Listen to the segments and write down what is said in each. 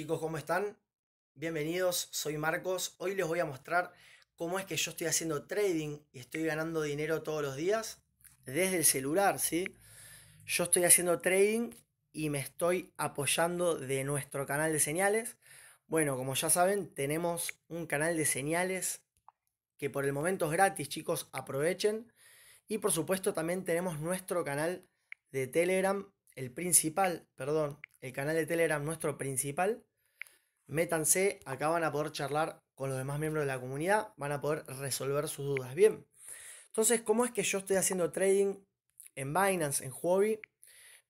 Chicos, ¿cómo están? Bienvenidos, soy Marcos. Hoy les voy a mostrar cómo es que yo estoy haciendo trading y estoy ganando dinero todos los días desde el celular, ¿sí? Yo estoy haciendo trading y me estoy apoyando de nuestro canal de señales. Bueno, como ya saben, tenemos un canal de señales que por el momento es gratis, chicos, aprovechen. Y por supuesto también tenemos nuestro canal de Telegram el principal, perdón, el canal de Telegram nuestro principal, métanse, acá van a poder charlar con los demás miembros de la comunidad, van a poder resolver sus dudas. Bien, entonces, ¿cómo es que yo estoy haciendo trading en Binance, en Huobi?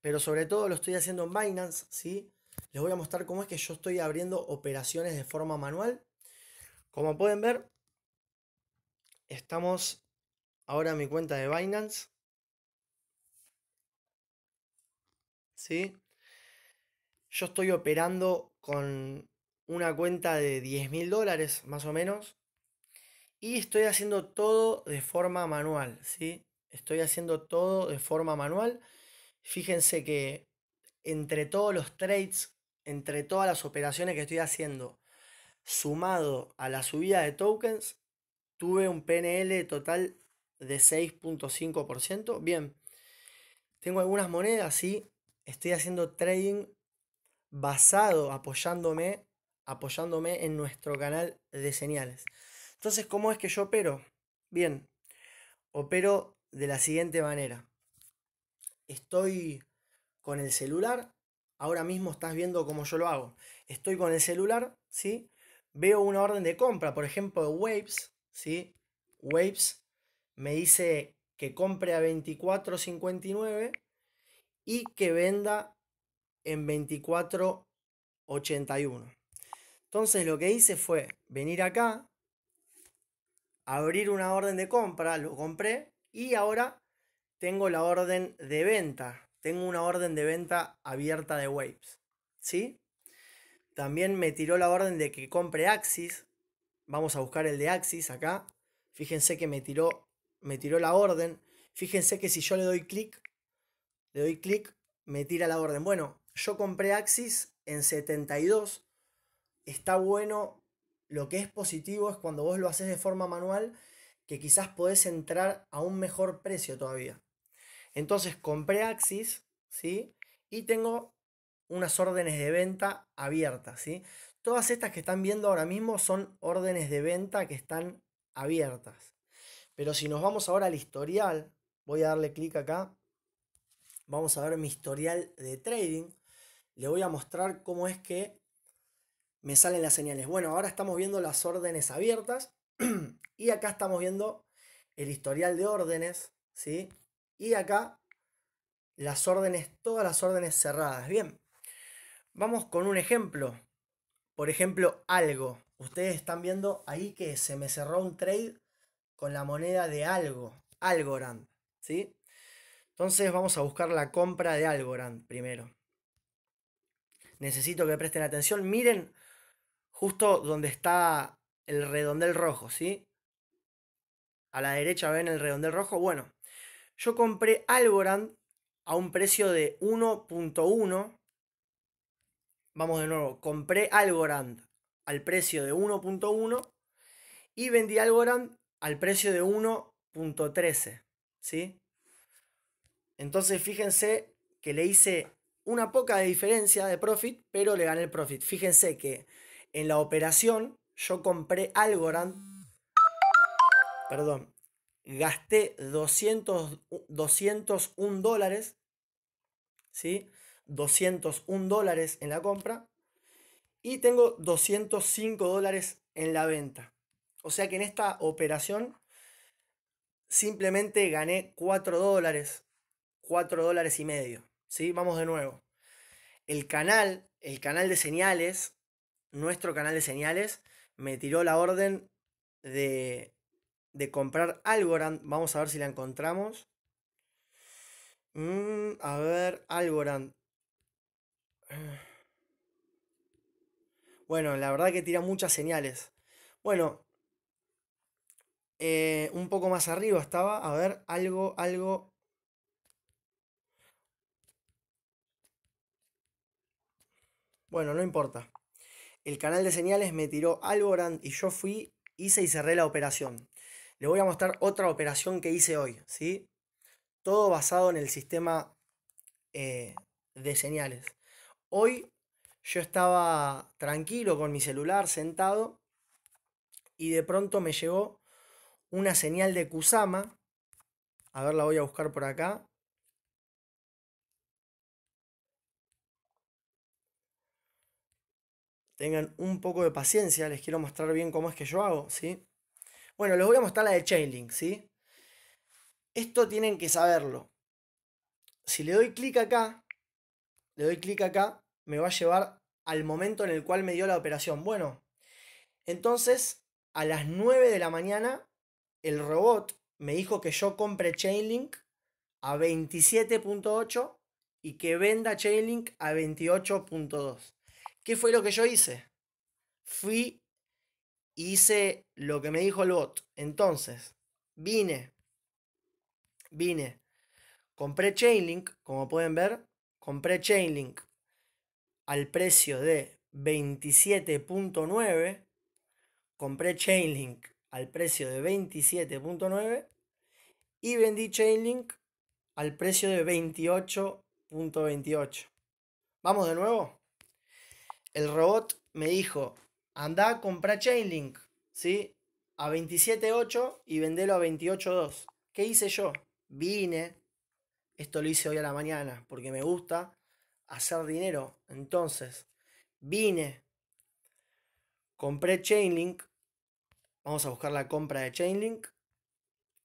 Pero sobre todo lo estoy haciendo en Binance, ¿sí? Les voy a mostrar cómo es que yo estoy abriendo operaciones de forma manual. Como pueden ver, estamos ahora en mi cuenta de Binance. ¿sí? Yo estoy operando con una cuenta de 10 mil dólares más o menos y estoy haciendo todo de forma manual, ¿sí? Estoy haciendo todo de forma manual. Fíjense que entre todos los trades, entre todas las operaciones que estoy haciendo, sumado a la subida de tokens, tuve un PNL total de 6.5%. Bien, tengo algunas monedas, sí, estoy haciendo trading basado, apoyándome, apoyándome en nuestro canal de señales. Entonces, ¿cómo es que yo opero? Bien, opero de la siguiente manera. Estoy con el celular, ahora mismo estás viendo cómo yo lo hago. Estoy con el celular, ¿sí? Veo una orden de compra, por ejemplo, Waves, ¿sí? Waves me dice que compre a 24.59 y que venda en 24.81. Entonces lo que hice fue venir acá, abrir una orden de compra, lo compré y ahora tengo la orden de venta. Tengo una orden de venta abierta de Waves. ¿Sí? También me tiró la orden de que compre Axis. Vamos a buscar el de Axis acá. Fíjense que me tiró, me tiró la orden. Fíjense que si yo le doy clic, le doy clic, me tira la orden. Bueno, yo compré Axis en 72, está bueno, lo que es positivo es cuando vos lo haces de forma manual, que quizás podés entrar a un mejor precio todavía. Entonces compré Axis, ¿sí? Y tengo unas órdenes de venta abiertas, ¿sí? Todas estas que están viendo ahora mismo son órdenes de venta que están abiertas. Pero si nos vamos ahora al historial, voy a darle clic acá vamos a ver mi historial de trading. Le voy a mostrar cómo es que me salen las señales. Bueno, ahora estamos viendo las órdenes abiertas y acá estamos viendo el historial de órdenes, ¿sí? Y acá las órdenes, todas las órdenes cerradas. Bien, vamos con un ejemplo. Por ejemplo, algo. Ustedes están viendo ahí que se me cerró un trade con la moneda de algo, Algorand, ¿sí? Entonces vamos a buscar la compra de Algorand primero. Necesito que presten atención. Miren justo donde está el redondel rojo, ¿sí? A la derecha ven el redondel rojo. Bueno, yo compré Algorand a un precio de 1.1. Vamos de nuevo, compré Algorand al precio de 1.1 y vendí Algorand al precio de 1.13, ¿sí? Entonces fíjense que le hice una poca diferencia de profit, pero le gané el profit. Fíjense que en la operación yo compré Algorand, perdón, gasté 201 dólares, ¿sí? 201 dólares en la compra y tengo 205 dólares en la venta. O sea que en esta operación simplemente gané 4 dólares 4 dólares y medio. ¿sí? Vamos de nuevo. El canal, el canal de señales, nuestro canal de señales, me tiró la orden de, de comprar Algorand. Vamos a ver si la encontramos. Mm, a ver, Algorand. Bueno, la verdad que tira muchas señales. Bueno, eh, un poco más arriba estaba. A ver, algo, algo. Bueno, no importa. El canal de señales me tiró grande y yo fui, hice y cerré la operación. Les voy a mostrar otra operación que hice hoy, ¿sí? Todo basado en el sistema eh, de señales. Hoy yo estaba tranquilo con mi celular sentado y de pronto me llegó una señal de Kusama. A ver, la voy a buscar por acá. tengan un poco de paciencia, les quiero mostrar bien cómo es que yo hago, ¿sí? Bueno, les voy a mostrar la de Chainlink, ¿sí? Esto tienen que saberlo. Si le doy clic acá, le doy clic acá, me va a llevar al momento en el cual me dio la operación. Bueno, entonces a las 9 de la mañana el robot me dijo que yo compre Chainlink a 27.8 y que venda Chainlink a 28.2. ¿Qué fue lo que yo hice? Fui y hice lo que me dijo el bot. Entonces, vine, vine, compré Chainlink, como pueden ver, compré Chainlink al precio de 27.9, compré Chainlink al precio de 27.9 y vendí Chainlink al precio de 28.28. Vamos de nuevo el robot me dijo, anda a comprar Chainlink, ¿sí? A 27.8 y vendelo a 28.2. ¿Qué hice yo? Vine, esto lo hice hoy a la mañana, porque me gusta hacer dinero. Entonces, vine, compré Chainlink, vamos a buscar la compra de Chainlink.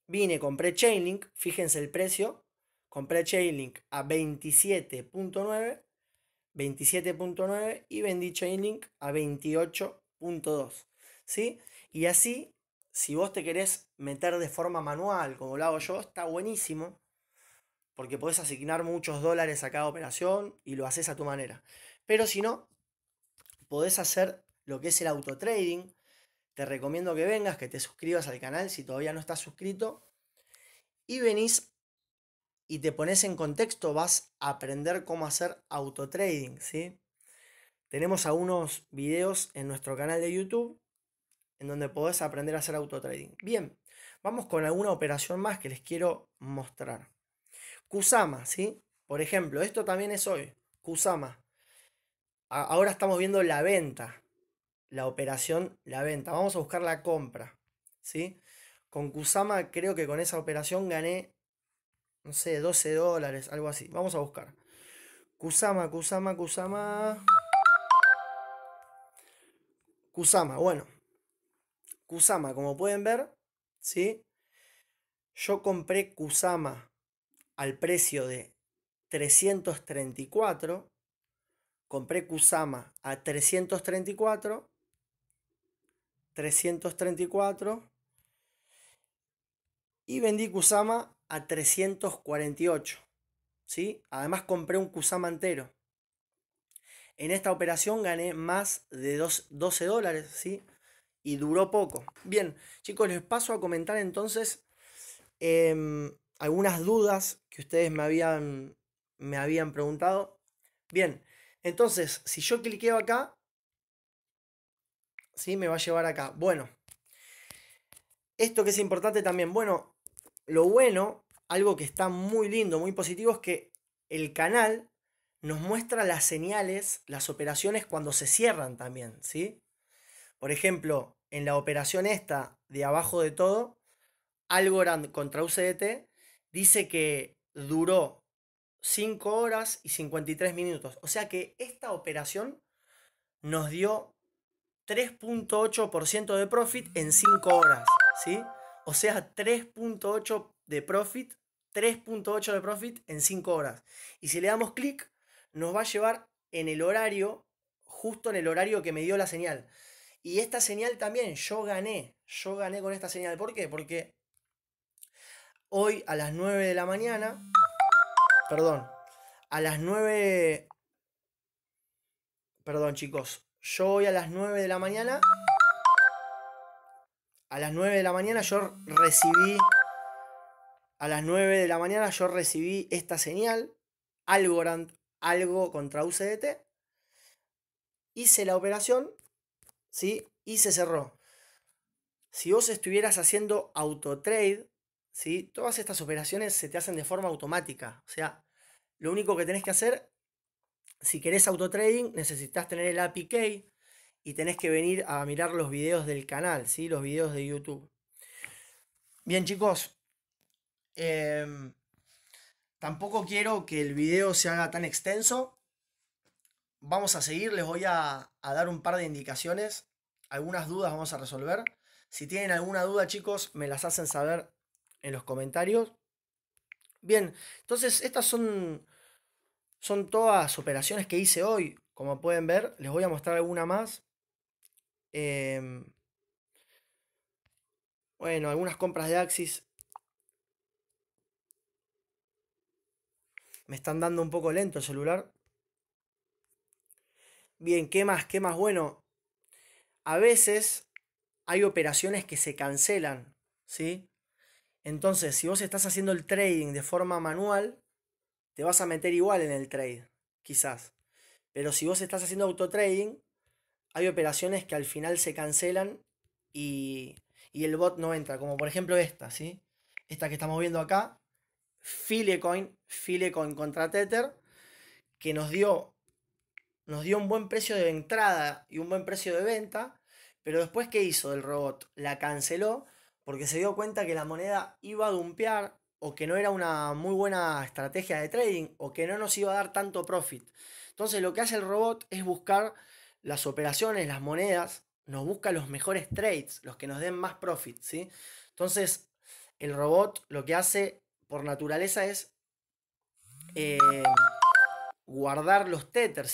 Vine, compré Chainlink, fíjense el precio, compré Chainlink a 27.9 27.9 y vendí Chainlink a 28.2. ¿sí? Y así, si vos te querés meter de forma manual, como lo hago yo, está buenísimo, porque podés asignar muchos dólares a cada operación y lo haces a tu manera. Pero si no, podés hacer lo que es el autotrading. Te recomiendo que vengas, que te suscribas al canal si todavía no estás suscrito. Y venís y te pones en contexto, vas a aprender cómo hacer autotrading, ¿sí? Tenemos algunos videos en nuestro canal de YouTube en donde podés aprender a hacer autotrading. Bien, vamos con alguna operación más que les quiero mostrar. Kusama, ¿sí? Por ejemplo, esto también es hoy. Kusama. ahora estamos viendo la venta. La operación, la venta. Vamos a buscar la compra, ¿sí? Con Kusama creo que con esa operación gané no sé, 12 dólares, algo así. Vamos a buscar. Kusama, Kusama, Kusama. Kusama, bueno. Kusama, como pueden ver, ¿sí? Yo compré Kusama al precio de 334. Compré Kusama a 334. 334. Y vendí Kusama 348. ¿sí? Además compré un Kusama entero. En esta operación gané más de 12 dólares, ¿sí? Y duró poco. Bien, chicos, les paso a comentar entonces em, algunas dudas que ustedes me habían, me habían preguntado. Bien, entonces, si yo cliqueo acá, ¿sí? Me va a llevar acá. Bueno, esto que es importante también. Bueno, lo bueno algo que está muy lindo, muy positivo, es que el canal nos muestra las señales, las operaciones cuando se cierran también, ¿sí? Por ejemplo, en la operación esta de abajo de todo, Algorand contra UCDT dice que duró 5 horas y 53 minutos. O sea que esta operación nos dio 3.8% de profit en 5 horas, ¿sí? O sea, 3.8 de profit 3.8 de profit en 5 horas. Y si le damos clic, nos va a llevar en el horario, justo en el horario que me dio la señal. Y esta señal también, yo gané, yo gané con esta señal. ¿Por qué? Porque hoy a las 9 de la mañana, perdón, a las 9, perdón chicos, yo hoy a las 9 de la mañana, a las 9 de la mañana yo recibí a las 9 de la mañana yo recibí esta señal, algo, algo contra UCDT, hice la operación, ¿sí? Y se cerró. Si vos estuvieras haciendo autotrade, ¿sí? Todas estas operaciones se te hacen de forma automática. O sea, lo único que tenés que hacer, si querés autotrading, necesitas tener el Key y tenés que venir a mirar los videos del canal, ¿sí? Los videos de YouTube. Bien, chicos, Em, tampoco quiero que el video se haga tan extenso. Vamos a seguir, les voy a, dar un par de indicaciones. Algunas dudas vamos a resolver. Si tienen alguna duda, chicos, me las hacen saber en los comentarios. Bien, entonces estas son, son todas operaciones que hice hoy. Como pueden ver, les voy a mostrar alguna más. Em, bueno, algunas compras de Axis Me están dando un poco lento el celular. Bien, ¿qué más? ¿Qué más? Bueno, a veces hay operaciones que se cancelan, ¿sí? Entonces, si vos estás haciendo el trading de forma manual, te vas a meter igual en el trade, quizás. Pero si vos estás haciendo trading hay operaciones que al final se cancelan y, y el bot no entra, como por ejemplo esta, ¿sí? Esta que estamos viendo acá, Filecoin, Filecoin contra Tether, que nos dio, nos dio un buen precio de entrada y un buen precio de venta, pero después ¿qué hizo el robot? La canceló porque se dio cuenta que la moneda iba a dumpear o que no era una muy buena estrategia de trading o que no nos iba a dar tanto profit. Entonces lo que hace el robot es buscar las operaciones, las monedas, nos busca los mejores trades, los que nos den más profit, ¿sí? Entonces el robot lo que hace por naturaleza es em, guardar los Tether,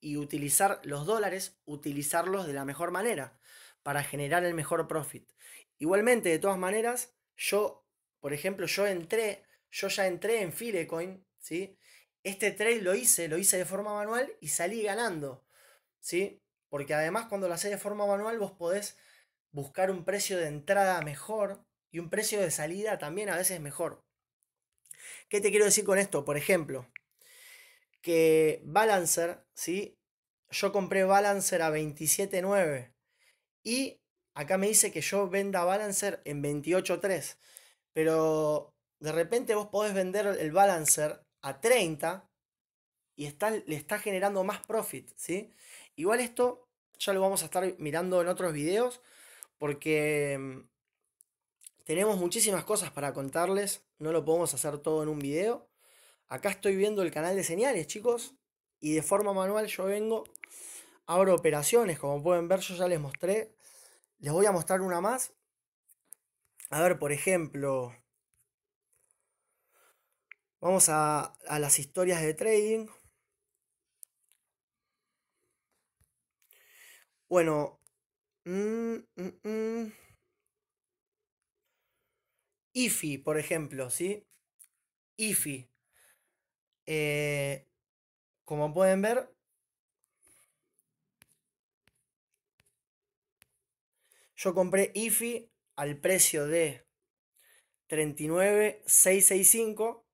Y utilizar los dólares, utilizarlos de la mejor manera para generar el mejor profit. Igualmente, de todas maneras, yo, por ejemplo, yo entré, yo ya entré en Filecoin, ¿sí? Este trade lo hice, lo hice de forma manual y salí ganando, ¿sí? Porque además cuando lo haces de forma manual vos podés buscar un precio de entrada mejor y un precio de salida también a veces mejor. ¿Qué te quiero decir con esto? Por ejemplo, que Balancer, ¿sí? Yo compré Balancer a 27.9 y acá me dice que yo venda Balancer en 28.3, pero de repente vos podés vender el Balancer a 30 y está, le está generando más profit, ¿sí? Igual esto ya lo vamos a estar mirando en otros videos porque mm, tenemos muchísimas cosas para contarles, no lo podemos hacer todo en un video. Acá estoy viendo el canal de señales, chicos, y de forma manual yo vengo, abro operaciones, como pueden ver yo ya les mostré. Les voy a mostrar una más. A ver, por ejemplo, vamos a, las historias de trading. Bueno, mmm, IFI, por ejemplo, ¿sí? IFI. Eh, como pueden ver, yo compré IFI al precio de 39,665.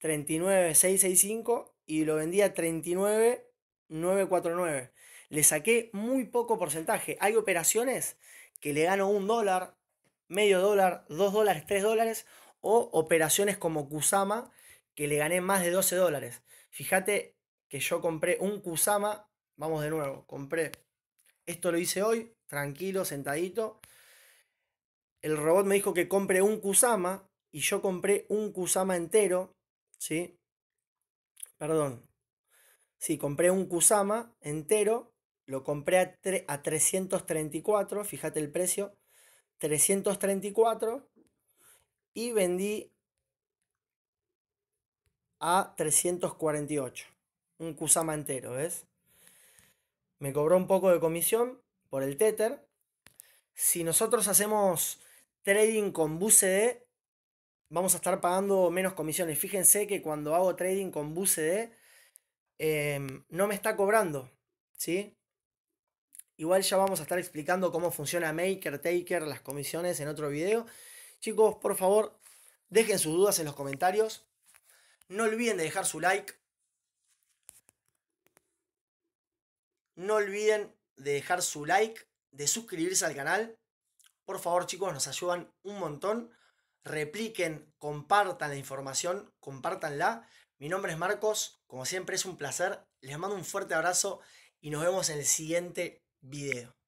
39,665 y lo vendí a 39,949. Le saqué muy poco porcentaje. Hay operaciones que le gano un dólar, medio dólar, dos dólares, tres dólares, o operaciones como Kusama, que le gané más de 12 dólares. Fíjate que yo compré un Kusama, vamos de nuevo, compré, esto lo hice hoy, tranquilo, sentadito. El robot me dijo que compré un Kusama y yo compré un Kusama entero, ¿sí? Perdón. Sí, compré un Kusama entero, lo compré a, a 334, fíjate el precio, 334 y vendí a 348. Un Kusama entero, ¿ves? Me cobró un poco de comisión por el Tether. Si nosotros hacemos trading con de vamos a estar pagando menos comisiones. Fíjense que cuando hago trading con buce de em, no me está cobrando, ¿sí? Igual ya vamos a estar explicando cómo funciona Maker, Taker, las comisiones en otro video. Chicos, por favor, dejen sus dudas en los comentarios. No olviden de dejar su like. No olviden de dejar su like, de suscribirse al canal. Por favor, chicos, nos ayudan un montón. Repliquen, compartan la información, compartanla Mi nombre es Marcos, como siempre es un placer. Les mando un fuerte abrazo y nos vemos en el siguiente video.